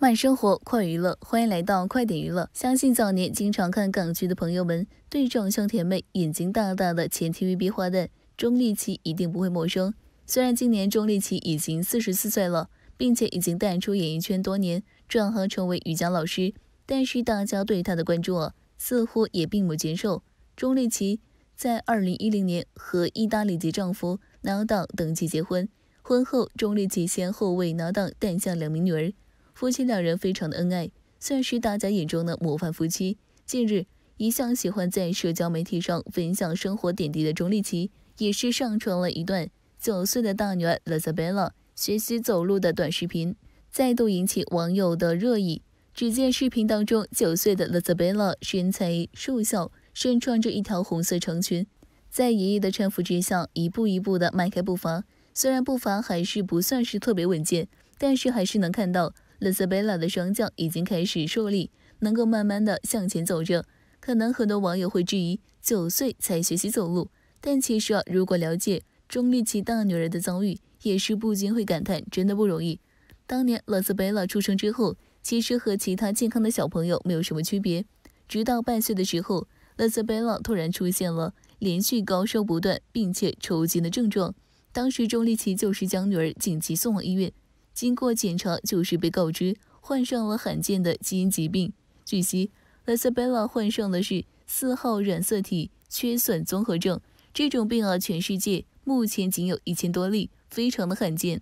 慢生活，快娱乐，欢迎来到快点娱乐。相信早年经常看港剧的朋友们，对长相甜美、眼睛大大的前 TVB 花旦钟丽淇一定不会陌生。虽然今年钟丽淇已经四十四岁了，并且已经淡出演艺圈多年，转行成为瑜伽老师，但是大家对她的关注啊，似乎也并不减少。钟丽淇。在二零一零年和意大利籍丈夫拿当登记结婚，婚后钟丽缇先后为拿当诞下两名女儿，夫妻两人非常的恩爱，算是大家眼中的模范夫妻。近日，一向喜欢在社交媒体上分享生活点滴的钟丽缇，也是上传了一段九岁的大女儿 Lazabella 学习走路的短视频，再度引起网友的热议。只见视频当中，九岁的 Lazabella 身材瘦小。身穿着一条红色长裙，在爷爷的搀扶之下，一步一步的迈开步伐。虽然步伐还是不算是特别稳健，但是还是能看到露塞贝拉的双脚已经开始受力，能够慢慢的向前走着。可能很多网友会质疑，九岁才学习走路，但其实啊，如果了解钟丽琪大女儿的遭遇，也是不禁会感叹，真的不容易。当年露塞贝拉出生之后，其实和其他健康的小朋友没有什么区别，直到半岁的时候。莱斯贝拉突然出现了连续高烧不断，并且抽筋的症状。当时，钟丽缇就是将女儿紧急送往医院。经过检查，就是被告知患上了罕见的基因疾病。据悉，莱斯贝拉患上的是四号染色体缺损综合症。这种病啊，全世界目前仅有一千多例，非常的罕见。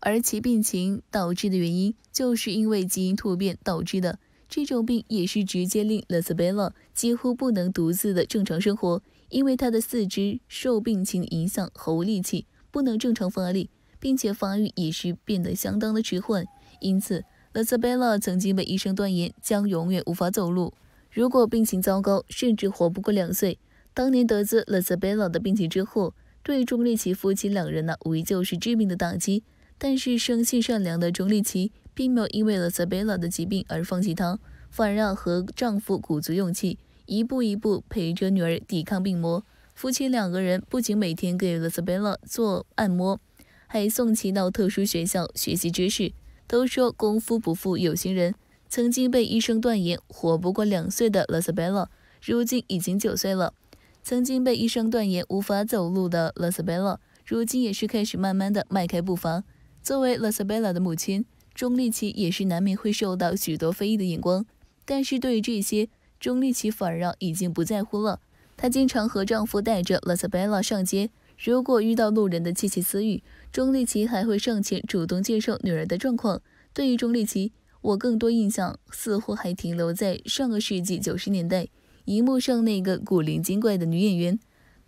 而其病情导致的原因，就是因为基因突变导致的。这种病也是直接令 l e s b e l a 几乎不能独自的正常生活，因为他的四肢受病情影响毫无力气，不能正常发力，并且发育也是变得相当的迟缓。因此 l e s b e l a 曾经被医生断言将永远无法走路，如果病情糟糕，甚至活不过两岁。当年得知 l e s b e l a 的病情之后，对钟丽奇夫妻两人呢，无疑就是致命的打击。但是生性善良的钟丽奇。并没有因为露丝贝拉的疾病而放弃她，反而和丈夫鼓足勇气，一步一步陪着女儿抵抗病魔。夫妻两个人不仅每天给露丝贝拉做按摩，还送其到特殊学校学习知识。都说功夫不负有心人，曾经被医生断言活不过两岁的 e l 贝拉，如今已经九岁了；曾经被医生断言无法走路的 e l 贝拉，如今也是开始慢慢的迈开步伐。作为 e l 贝拉的母亲。钟丽淇也是难免会受到许多非议的眼光，但是对于这些，钟丽淇反而已经不在乎了。她经常和丈夫带着拉 l 贝拉上街，如果遇到路人的窃窃私语，钟丽淇还会上前主动介绍女儿的状况。对于钟丽淇，我更多印象似乎还停留在上个世纪九十年代荧幕上那个古灵精怪的女演员。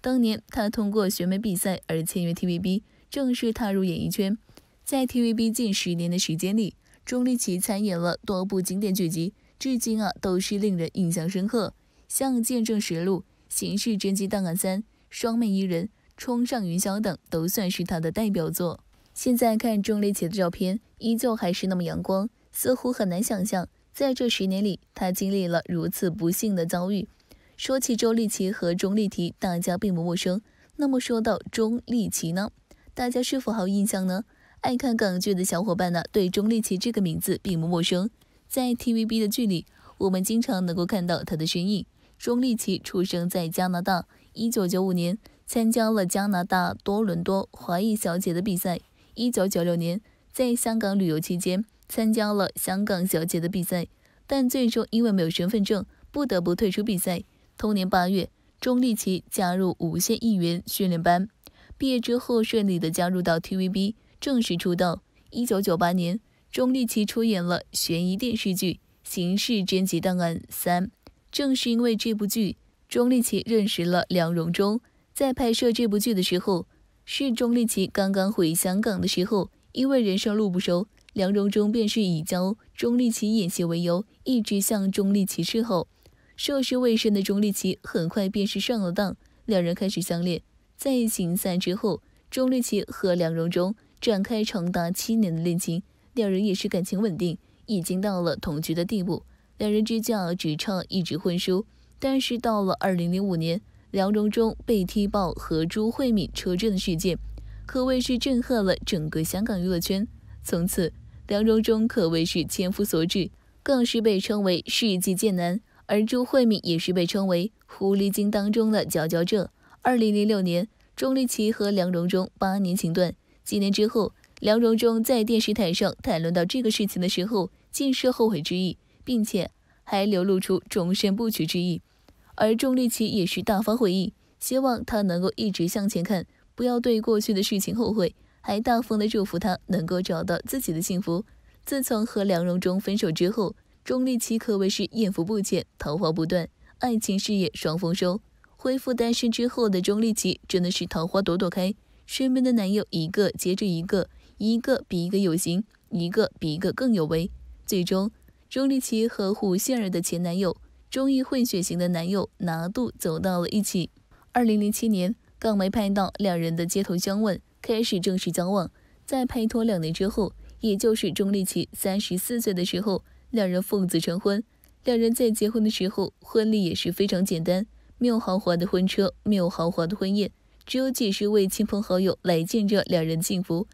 当年她通过选美比赛而签约 TVB，正式踏入演艺圈。在 TVB 近十年的时间里，钟丽淇参演了多部经典剧集，至今啊都是令人印象深刻。像《见证实录》《刑事侦缉档案三》《双面伊人》《冲上云霄》等，都算是她的代表作。现在看钟丽淇的照片，依旧还是那么阳光，似乎很难想象，在这十年里，她经历了如此不幸的遭遇。说起钟丽淇和钟丽缇，大家并不陌生。那么说到钟丽淇呢，大家是否还有印象呢？爱看港剧的小伙伴呢，对钟丽淇这个名字并不陌生。在 TVB 的剧里，我们经常能够看到她的身影。钟丽淇出生在加拿大，一九九五年参加了加拿大多伦多华裔小姐的比赛。一九九六年，在香港旅游期间，参加了香港小姐的比赛，但最终因为没有身份证，不得不退出比赛。同年八月，钟丽淇加入无线艺员训练班，毕业之后顺利的加入到 TVB。正式出道。一九九八年，钟丽淇出演了悬疑电视剧《刑事侦缉档案三》。正是因为这部剧，钟丽淇认识了梁荣忠。在拍摄这部剧的时候，是钟丽淇刚刚回香港的时候，因为人生路不熟，梁荣忠便是以教钟丽淇演戏为由，一直向钟丽淇示好。涉世未深的钟丽淇很快便是上了当，两人开始相恋。在情散之后，钟丽淇和梁荣忠。展开长达七年的恋情，两人也是感情稳定，已经到了同居的地步。两人之间只差一纸婚书。但是到了2005年，梁荣忠被踢爆和朱慧敏车震的事件，可谓是震撼了整个香港娱乐圈。从此，梁荣忠可谓是千夫所指，更是被称为世纪贱男。而朱慧敏也是被称为狐狸精当中的佼佼者。2006年，钟丽淇和梁荣忠八年情断。几年之后，梁荣忠在电视台上谈论到这个事情的时候，尽是后悔之意，并且还流露出终身不娶之意。而钟丽淇也是大发悔意，希望他能够一直向前看，不要对过去的事情后悔，还大方的祝福他能够找到自己的幸福。自从和梁荣忠分手之后，钟丽淇可谓是艳福不浅，桃花不断，爱情事业双丰收。恢复单身之后的钟丽淇真的是桃花朵朵开。身边的男友一个接着一个，一个比一个有型，一个比一个更有为。最终，钟丽淇和胡杏儿的前男友、中意混血型的男友拿度走到了一起。二零零七年，港媒拍到两人的街头相吻，开始正式交往。在拍拖两年之后，也就是钟丽淇三十四岁的时候，两人奉子成婚。两人在结婚的时候，婚礼也是非常简单，没有豪华的婚车，没有豪华的婚宴。只有几十位亲朋好友来见证两人幸福，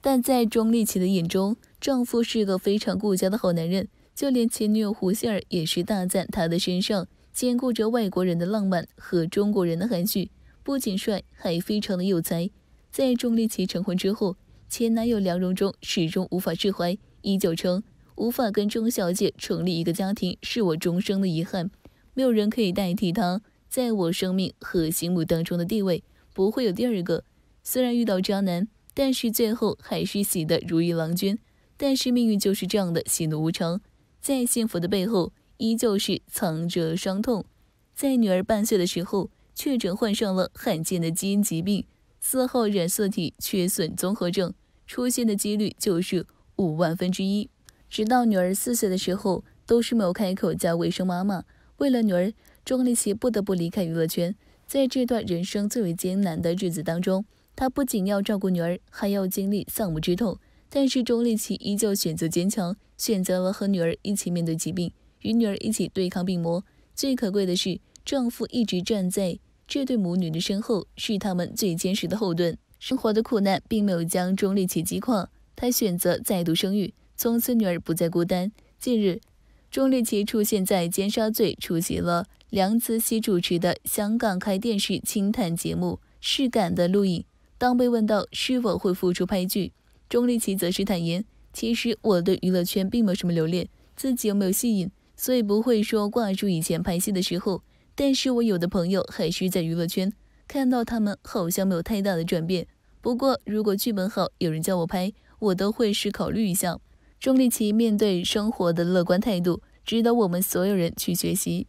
但在钟丽琪的眼中，丈夫是个非常顾家的好男人。就连前女友胡杏儿也是大赞他的身上兼顾着外国人的浪漫和中国人的含蓄，不仅帅，还非常的有才。在钟丽琪成婚之后，前男友梁荣忠始终无法释怀，依旧称无法跟钟小姐成立一个家庭是我终生的遗憾，没有人可以代替他在我生命和心目当中的地位。不会有第二个。虽然遇到渣男，但是最后还是喜得如意郎君。但是命运就是这样的喜怒无常，在幸福的背后依旧是藏着伤痛。在女儿半岁的时候，确诊患上了罕见的基因疾病——四号染色体缺损综合症，出现的几率就是五万分之一。直到女儿四岁的时候，都是没有开口叫卫生妈妈。为了女儿，钟丽缇不得不离开娱乐圈。在这段人生最为艰难的日子当中，她不仅要照顾女儿，还要经历丧母之痛。但是钟丽缇依旧选择坚强，选择了和女儿一起面对疾病，与女儿一起对抗病魔。最可贵的是，丈夫一直站在这对母女的身后，是他们最坚实的后盾。生活的苦难并没有将钟丽缇击垮，她选择再度生育，从此女儿不再孤单。近日。钟丽淇出现在尖沙咀，出席了梁子熙主持的香港开电视清谈节目《试感》的录影。当被问到是否会复出拍剧，钟丽淇则是坦言：“其实我对娱乐圈并没有什么留恋，自己又没有戏瘾，所以不会说挂住以前拍戏的时候。但是我有的朋友还是在娱乐圈，看到他们好像没有太大的转变。不过如果剧本好，有人叫我拍，我都会是考虑一下。”钟丽缇面对生活的乐观态度，值得我们所有人去学习。